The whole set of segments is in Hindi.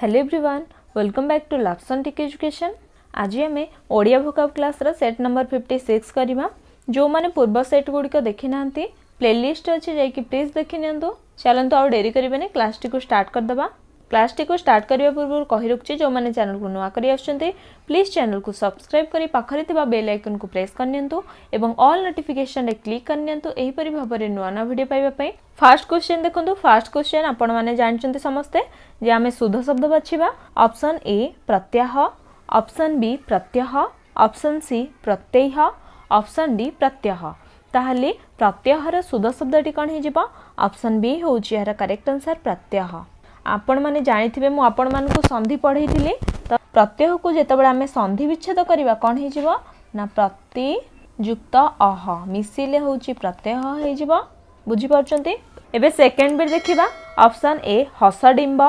hello everyone welcome back to लाभसन टिक एजुकेशन आज आम ओडिया भोकाव क्लासर सेट नंबर फिफ्टी सिक्स करवा जो मैंने पूर्व सेट गुड़िक देखी ना प्लेलीस्ट अच्छे जाइए प्लीज देखी नि चलतु आउ डेरी करेंगे क्लास टी स्टार्ट करदे क्लास टी स्टार्ट करने पूर्व कही रखुचे जो मैंने चैनल को नुआक आस चेल को सब्सक्राइब कर पाखे थोड़ा बेल आइकन को प्रेस करनील नोटिकेसन क्लिक करनी भाव में नुआ नुआ भिड पाइबापी फास्ट क्वेश्चन देखो फास्ट क्वेश्चन आपण मैंने जानते समस्ते जे आम सुध शब्द बाछवा अपसन ए प्रत्याह अपसन बी प्रत्यह अप्सन सी प्रत्यय अपसन डी प्रत्यह ताहली प्रत्यहर सुध शब्दी कौन होपसन बी हो कैक्ट आंसर प्रत्यह आपण मैंने जाथे मुझे संधि पढ़े थी तो प्रत्यय को जितेबाला आम सन्धि विच्छेद करवा कौन हो प्रति युक्त अह मिसले हूँ प्रत्यय हो बुझिपे सेकेंड भी देखा अपसन ए हस डिंब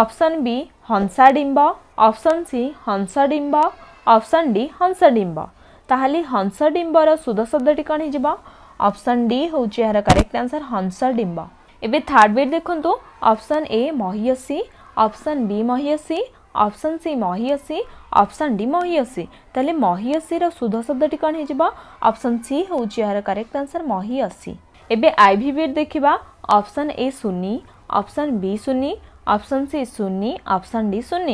अपसन बी हंसा डिंब अपसन सी हंस डिंब अपसन डी हंस डिंब ताल हंस डिंबर सुध शब्दी कौन होपसन डी हूँ यार करेक्ट आंसर हंस डिंब এবে থার্ড বেড দেখন্তু অপশন এ মহিয়সী অপশন বি মহিয়সী অপশন সি মহিয়সী অপশন ডি মহিয়সী তাহলে মহিয়সীর শুদ্ধ শব্দটি কণ হয়ে যাব অপশন সি হচ্ছে এর কারেক্ট আনসর মহিয়সী এবে আইভি বেড দেখিবা অপশন এ শূন্য অপশন বি শূন্য অপশন সি শূন্য অপশন ডি শূন্য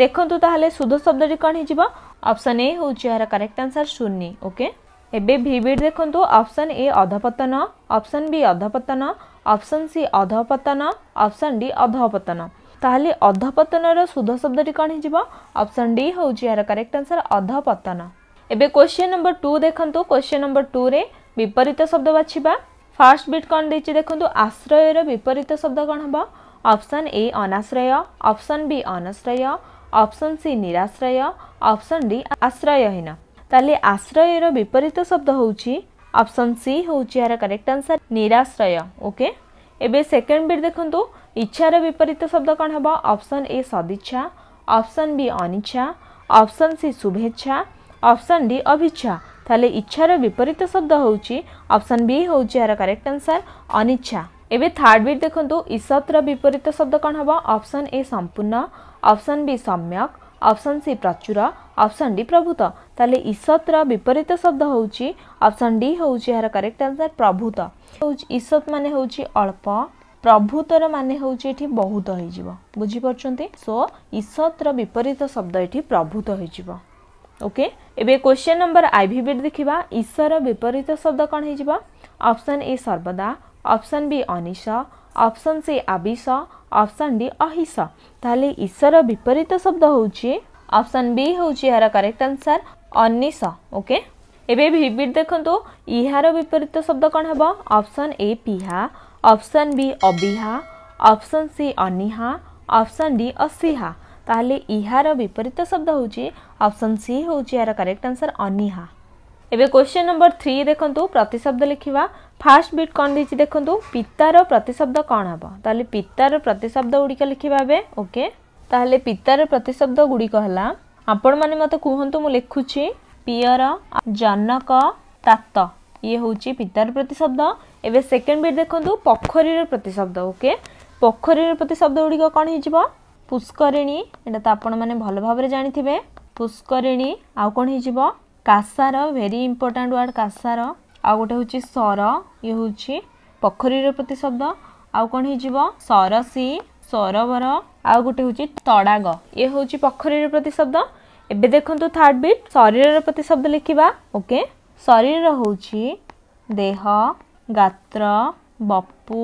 দেখুন তাহলে শুদ্ধ শব্দটি কণ হয়ে যাব অপশন এ হচ্ছে এর কারেক্ট আনসর শূন্য ওকে এবে ভি বেড দেখুন অপশন এ অধপতন অপশন বি অধপতন অপশন সি অধপতন অপশন ডি অধপতন তাহলে অধপতনৰ শুদ্ধ শব্দটো কোন হ'ব অপশন ডি হ'উচি আছে करेक्ट আনসার অধপতন এবে কোয়েশ্চন নম্বৰ 2 দেখন্ত কোয়েশ্চন নম্বৰ 2 ৰে বিপৰীত শব্দ বাছিবা ফার্স্ট বিট কোন দিছে দেখন্ত আশ্রয়ৰ বিপৰীত শব্দ কোন হ'ব অপশন এ অনাস্রয় অপশন বি অনাস্রয় অপশন সি নিরাস্রয় অপশন ডি আশ্রয়হিনা তাহলে আশ্রয়ৰ বিপৰীত শব্দ হ'উচি ऑप्शन सी हूँ यार करेक्ट आंसर निराश्रय ओके एबे सेकंड बिट देखु इच्छार विपरीत शब्द कौन हम ऑप्शन ए सदिच्छा ऑप्शन बी अनिच्छा ऑप्शन सी शुभेच्छा ऑप्शन डी अभिच्छा तेल इच्छार विपरीत शब्द हूँ ऑप्शन बी हूँ यार करेक्ट आंसर अनिच्छा एवं थर्ड बिट देखु ईसतर विपरीत शब्द कौन हम ऑप्शन ए संपूर्ण ऑप्शन बी सम्यक ऑप्शन सी प्रचुर ऑप्शन डी प्रभुत ताले ईसतर विपरीत शब्द होउची ऑप्शन डी होउची हर करेक्ट आंसर प्रभुत ईसत माने होउची अल्प प्रभुतर माने होउची एठी बहुत होई जीव बुझी पर्चोंती सो ईसतर विपरीत शब्द एठी प्रभुत होई जीव ओके एबे क्वेश्चन नंबर आई भी बिट देखिबा ईसर विपरीत शब्द कोन होई जीव ऑप्शन ए सर्वदा ऑप्शन बी अनिश ऑप्शन सी अभिष ऑप्शन डी अहिष ताले ईसर विपरीत शब्द होउची ऑप्शन बी हूँ यार करेक्ट आंसर अनीस ओके एवं भिविड देखु यार विपरीत शब्द कौन हम ऑप्शन ए पिहा ऑप्शन बी अबिहा ऑप्शन सी अनिहा ऑप्शन डी असिहा तेल यार विपरीत शब्द हूँ ऑप्शन सी हूँ यार करेक्ट आंसर अनिहा एवं क्वेश्चन नंबर थ्री देखो प्रतिशब्द लिखा फास्ट बिट कौन देखो पितार प्रतिशब्द कौन है पितार प्रतिशब्द गुड़िक लिखा अबे ओके ତାହେଲେ ପିତାର ପ୍ରତିଶବ୍ଦ ଗୁଡ଼ିକ ହେଲା ଆପଣମାନେ ମୋତେ କୁହନ୍ତୁ ମୁଁ ଲେଖୁଛି ପିଅର ଜନକ ତାତ ଇଏ ହେଉଛି ପିତାର ପ୍ରତିଶବ୍ଦ ଏବେ ସେକେଣ୍ଡ ବିଟ୍ ଦେଖନ୍ତୁ ପୋଖରୀର ପ୍ରତିଶବ୍ଦ ଓକେ ପୋଖରୀର ପ୍ରତିଶବ୍ଦ ଗୁଡ଼ିକ କ'ଣ ହେଇଯିବ ପୁଷ୍କରିଣୀ ଏଇଟା ତ ଆପଣମାନେ ଭଲ ଭାବରେ ଜାଣିଥିବେ ପୁଷ୍କରିଣୀ ଆଉ କ'ଣ ହେଇଯିବ କାସାର ଭେରି ଇମ୍ପୋର୍ଟାଣ୍ଟ ୱାର୍ଡ଼ କାସାର ଆଉ ଗୋଟେ ହେଉଛି ସର ଇଏ ହେଉଛି ପୋଖରୀର ପ୍ରତିଶବ୍ଦ ଆଉ କ'ଣ ହେଇଯିବ ସରସୀ ସରୋବର ଆଉ ଗୋଟେ ହେଉଛି ତଡ଼ାଗ ଏ ହେଉଛି ପୋଖରୀର ପ୍ରତିଶବ୍ଦ ଏବେ ଦେଖନ୍ତୁ ଥାର୍ଡ଼ ବିଟ୍ ଶରୀରର ପ୍ରତିଶବ୍ଦ ଲେଖିବା ଓକେ ଶରୀରର ହେଉଛି ଦେହ ଗାତ୍ର ବପୁ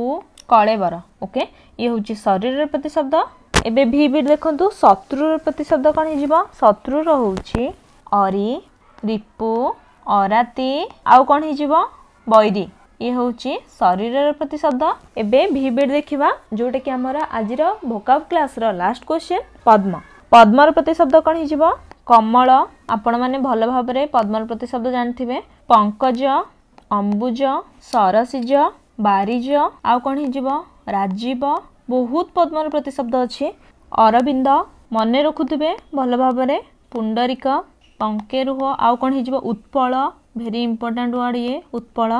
କଳେବର ଓକେ ଇଏ ହେଉଛି ଶରୀରର ପ୍ରତିଶବ୍ଦ ଏବେ ଭି ବିଟ୍ ଦେଖନ୍ତୁ ଶତ୍ରୁର ପ୍ରତିଶବ୍ଦ କ'ଣ ହେଇଯିବ ଶତ୍ରୁର ହେଉଛି ଅରି ରିପୁ ଅରାତି ଆଉ କ'ଣ ହେଇଯିବ ବୈରୀ ଇଏ ହେଉଛି ଶରୀରର ପ୍ରତିଶବ୍ଦ ଏବେ ଭିବିଡ୍ ଦେଖିବା ଯେଉଁଟାକି ଆମର ଆଜିର ଭୋକାବ୍ କ୍ଲାସ୍ର ଲାଷ୍ଟ କ୍ୱେଶ୍ଚିନ୍ ପଦ୍ମ ପଦ୍ମର ପ୍ରତିଶବ୍ଦ କ'ଣ ହେଇଯିବ କମଳ ଆପଣମାନେ ଭଲ ଭାବରେ ପଦ୍ମର ପ୍ରତିଶବ୍ଦ ଜାଣିଥିବେ ପଙ୍କଜ ଅମ୍ବୁଜ ସରସିଜ ବାରିଜ ଆଉ କ'ଣ ହେଇଯିବ ରାଜୀବ ବହୁତ ପଦ୍ମର ପ୍ରତିଶବ୍ଦ ଅଛି ଅରବିନ୍ଦ ମନେ ରଖୁଥିବେ ଭଲ ଭାବରେ ପୁଣ୍ଡରିକ ପଙ୍କେରୁହ ଆଉ କ'ଣ ହେଇଯିବ ଉତ୍ପଳ ଭେରି ଇମ୍ପୋର୍ଟାଣ୍ଟ ୱାର୍ଡ଼ ଇଏ ଉତ୍ପଳ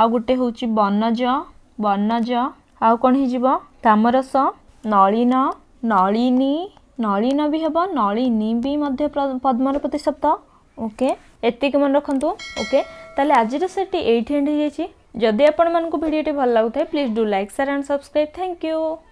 ଆଉ ଗୋଟେ ହେଉଛି ବନଜ ବନଜ ଆଉ କ'ଣ ହେଇଯିବ ତାମରସ ନଳିନ ନଳିନୀ ନଳିନ ବି ହେବ ନଳିନୀ ବି ମଧ୍ୟ ପଦ୍ମର ପ୍ରତିଶବ୍ଦ ଓକେ ଏତିକି ମନେ ରଖନ୍ତୁ ଓକେ ତାହେଲେ ଆଜିର ସେଟ୍ଟି ଏଇଠି ଏଣ୍ଡ ହେଇଯାଇଛି ଯଦି ଆପଣମାନଙ୍କୁ ଭିଡ଼ିଓଟି ଭଲ ଲାଗୁଥାଏ please do like share and subscribe thank you